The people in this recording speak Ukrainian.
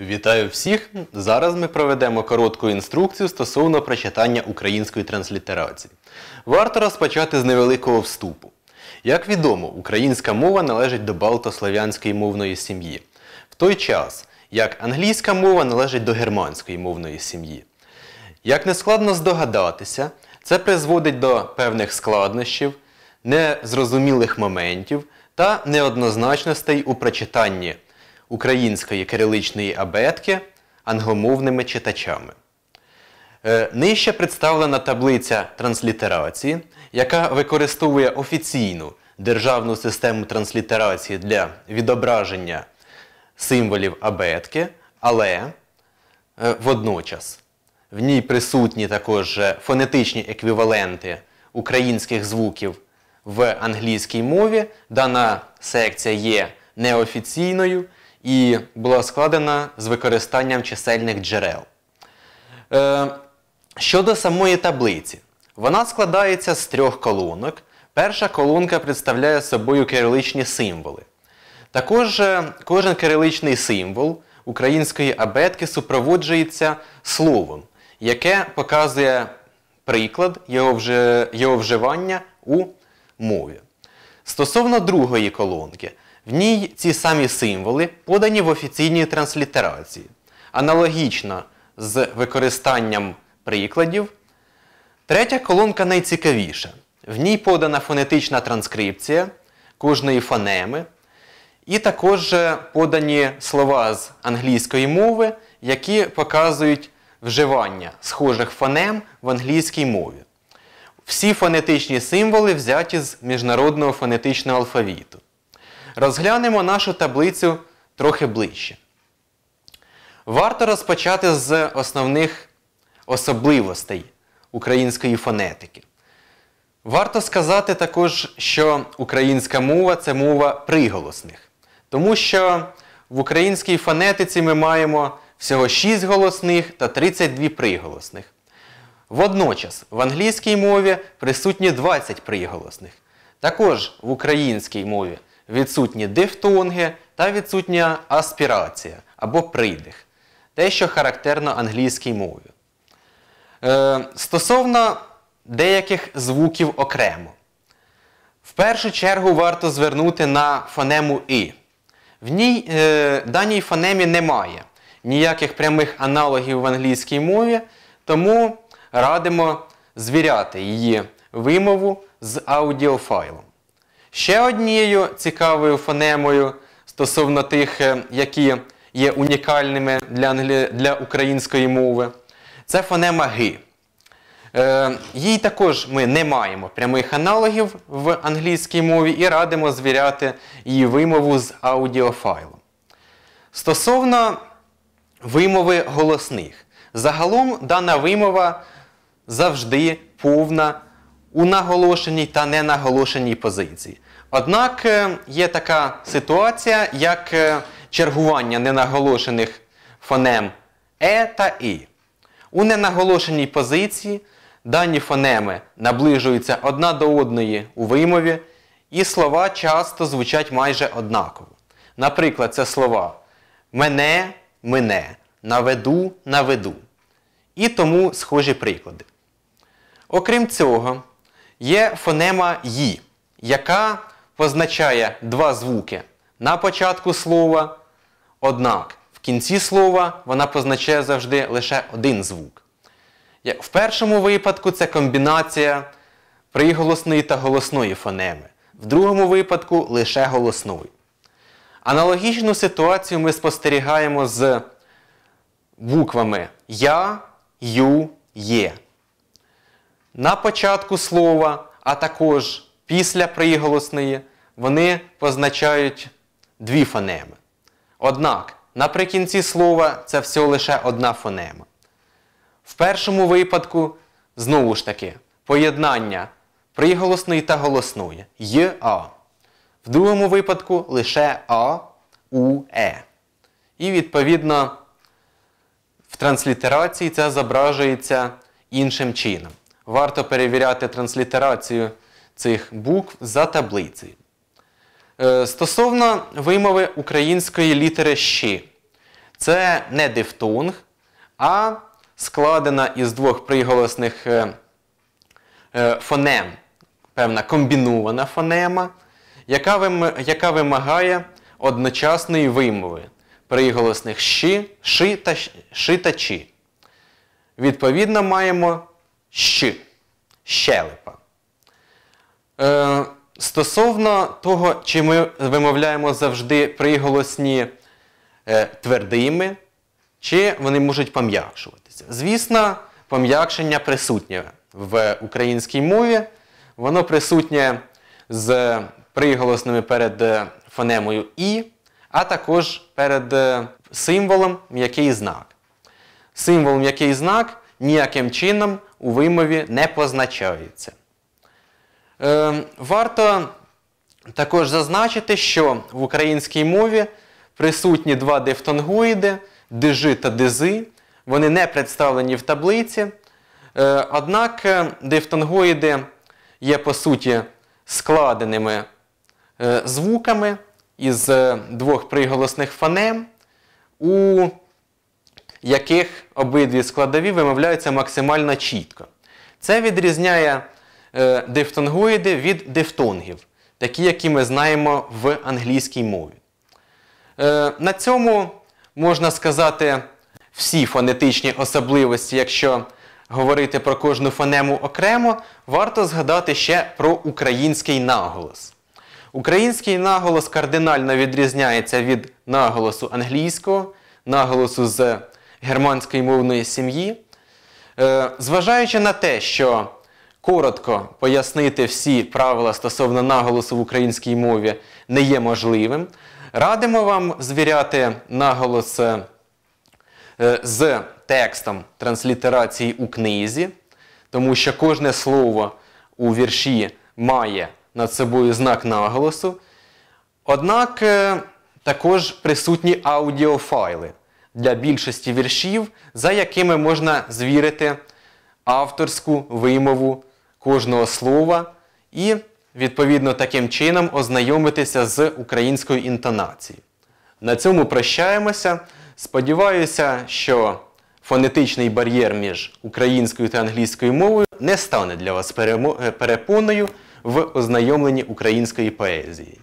Вітаю всіх! Зараз ми проведемо коротку інструкцію стосовно прочитання української транслітерації. Варто розпочати з невеликого вступу. Як відомо, українська мова належить до балтославянської мовної сім'ї, в той час, як англійська мова належить до германської мовної сім'ї. Як не складно здогадатися, це призводить до певних складнощів, незрозумілих моментів та неоднозначностей у прочитанні української кириличної абетки англомовними читачами. Е, нижче представлена таблиця транслітерації, яка використовує офіційну державну систему транслітерації для відображення символів абетки, але е, водночас в ній присутні також е, фонетичні еквіваленти українських звуків в англійській мові. Дана секція є неофіційною і була складена з використанням чисельних джерел. Е, щодо самої таблиці, вона складається з трьох колонок. Перша колонка представляє собою кириличні символи. Також е, кожен кириличний символ української абетки супроводжується словом, яке показує приклад його, вже, його вживання у мові. Стосовно другої колонки, в ній ці самі символи подані в офіційній транслітерації. Аналогічно з використанням прикладів. Третя колонка найцікавіша. В ній подана фонетична транскрипція кожної фонеми. І також подані слова з англійської мови, які показують вживання схожих фонем в англійській мові. Всі фонетичні символи взяті з міжнародного фонетичного алфавіту. Розглянемо нашу таблицю трохи ближче. Варто розпочати з основних особливостей української фонетики. Варто сказати також, що українська мова це мова приголосних. Тому що в українській фонетиці ми маємо всього 6 голосних та 32 приголосних. Водночас в англійській мові присутні 20 приголосних. Також в українській мові відсутні дифтонги та відсутня аспірація або придих, те, що характерно англійській мові. Е, стосовно деяких звуків окремо, в першу чергу варто звернути на фонему І. В ній, е, даній фонемі немає ніяких прямих аналогів в англійській мові, тому радимо звіряти її вимову з аудіофайлом. Ще однією цікавою фонемою стосовно тих, е, які є унікальними для англі... для української мови, це фонема Ги. Е, їй також ми не маємо прямих аналогів в англійській мові і радимо звіряти її вимову з аудіофайлом. Стосовно вимови голосних, загалом дана вимова завжди повна у наголошеній та ненаголошеній позиції. Однак е, є така ситуація, як е, чергування ненаголошених фонем Е та І. У ненаголошеній позиції дані фонеми наближуються одна до одної у вимові, і слова часто звучать майже однаково. Наприклад, це слова мене, мене, наведу, наведу. І тому схожі приклади. Окрім цього є фонема «ї», яка позначає два звуки на початку слова, однак в кінці слова вона позначає завжди лише один звук. В першому випадку це комбінація приголосної та голосної фонеми, в другому випадку лише голосної. Аналогічну ситуацію ми спостерігаємо з буквами Я, Ю, Є на початку слова, а також після приголосної, вони позначають дві фонеми. Однак, наприкінці слова це все лише одна фонема. В першому випадку, знову ж таки, поєднання приголосної та голосної й а. В другому випадку лише А, У, Е. І відповідно в транслітерації це зображується іншим чином варто перевіряти транслітерацію цих букв за таблицею. Стосовно вимови української літери «щ». Це не дифтонг, а складена із двох приголосних е, е, фонем, певна комбінована фонема, яка вимагає одночасної вимови приголосних «щ», «ши» та «чи». Відповідно, маємо щ, щелепа. Е, Стосовно того, чи ми вимовляємо завжди приголосні е, твердими, чи вони можуть пом'якшуватися. Звісно, пом'якшення присутнє в українській мові. Воно присутнє з приголосними перед е, фонемою І, а також перед е, символом м'який знак. Символ м'який знак ніяким чином у вимові не позначаються. Е, варто також зазначити, що в українській мові присутні два дифтонгоїди дижи та дизи. Вони не представлені в таблиці. Е, однак е, дифтонгоїди є по суті складеними е, звуками із е, двох приголосних фонем. у яких обидві складові вимовляються максимально чітко. Це відрізняє е, дифтонгоїди від дифтонгів, такі, які ми знаємо в англійській мові. Е, на цьому можна сказати всі фонетичні особливості, якщо говорити про кожну фонему окремо, варто згадати ще про український наголос. Український наголос кардинально відрізняється від наголосу англійського, наголосу з германської мовної сім'ї. Е, зважаючи на те, що коротко пояснити всі правила стосовно наголосу в українській мові не є можливим, радимо вам звіряти наголос е, з текстом транслітерації у книзі, тому що кожне слово у вірші має над собою знак наголосу. Однак е, також присутні аудіофайли для більшості віршів, за якими можна звірити авторську вимову кожного слова і, відповідно, таким чином ознайомитися з українською інтонацією. На цьому прощаємося. Сподіваюся, що фонетичний бар'єр між українською та англійською мовою не стане для вас перепоною в ознайомленні української поезії.